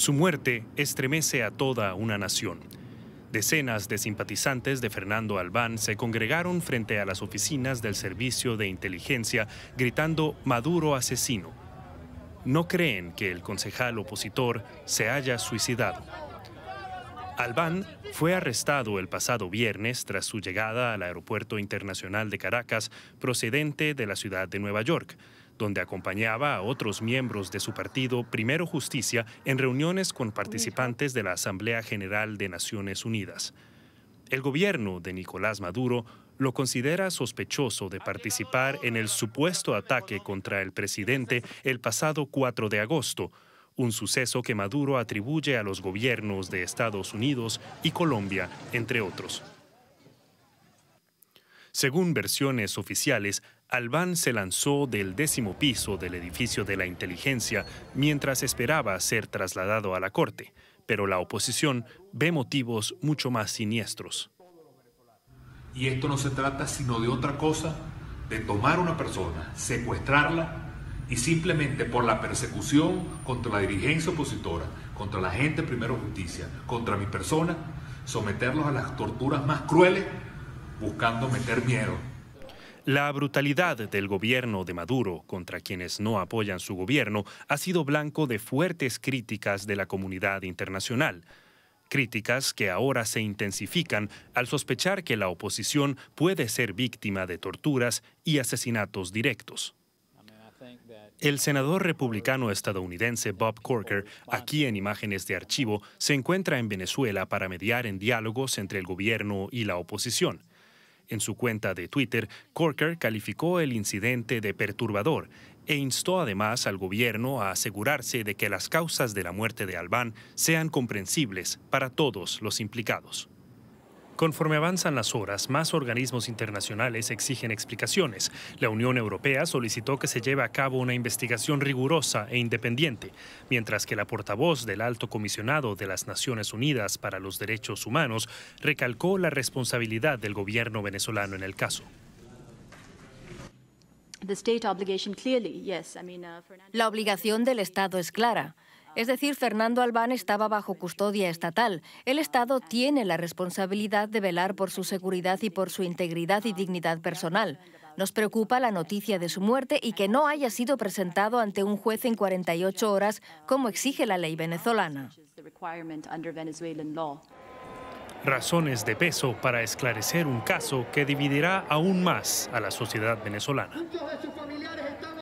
Su muerte estremece a toda una nación. Decenas de simpatizantes de Fernando Albán se congregaron frente a las oficinas del Servicio de Inteligencia gritando Maduro asesino. No creen que el concejal opositor se haya suicidado. Albán fue arrestado el pasado viernes tras su llegada al Aeropuerto Internacional de Caracas procedente de la ciudad de Nueva York donde acompañaba a otros miembros de su partido Primero Justicia en reuniones con participantes de la Asamblea General de Naciones Unidas. El gobierno de Nicolás Maduro lo considera sospechoso de participar en el supuesto ataque contra el presidente el pasado 4 de agosto, un suceso que Maduro atribuye a los gobiernos de Estados Unidos y Colombia, entre otros. Según versiones oficiales, Albán se lanzó del décimo piso del edificio de la inteligencia mientras esperaba ser trasladado a la corte, pero la oposición ve motivos mucho más siniestros. Y esto no se trata sino de otra cosa, de tomar una persona, secuestrarla y simplemente por la persecución contra la dirigencia opositora, contra la gente Primero Justicia, contra mi persona, someterlos a las torturas más crueles buscando meter miedo. La brutalidad del gobierno de Maduro contra quienes no apoyan su gobierno ha sido blanco de fuertes críticas de la comunidad internacional. Críticas que ahora se intensifican al sospechar que la oposición puede ser víctima de torturas y asesinatos directos. El senador republicano estadounidense Bob Corker, aquí en imágenes de archivo, se encuentra en Venezuela para mediar en diálogos entre el gobierno y la oposición. En su cuenta de Twitter, Corker calificó el incidente de perturbador e instó además al gobierno a asegurarse de que las causas de la muerte de Albán sean comprensibles para todos los implicados. Conforme avanzan las horas, más organismos internacionales exigen explicaciones. La Unión Europea solicitó que se lleve a cabo una investigación rigurosa e independiente, mientras que la portavoz del Alto Comisionado de las Naciones Unidas para los Derechos Humanos recalcó la responsabilidad del gobierno venezolano en el caso. Uh, la obligación del Estado es clara. Es decir, Fernando Albán estaba bajo custodia estatal. El Estado tiene la responsabilidad de velar por su seguridad y por su integridad y dignidad personal. Nos preocupa la noticia de su muerte y que no haya sido presentado ante un juez en 48 horas, como exige la ley venezolana. Razones de peso para esclarecer un caso que dividirá aún más a la sociedad venezolana.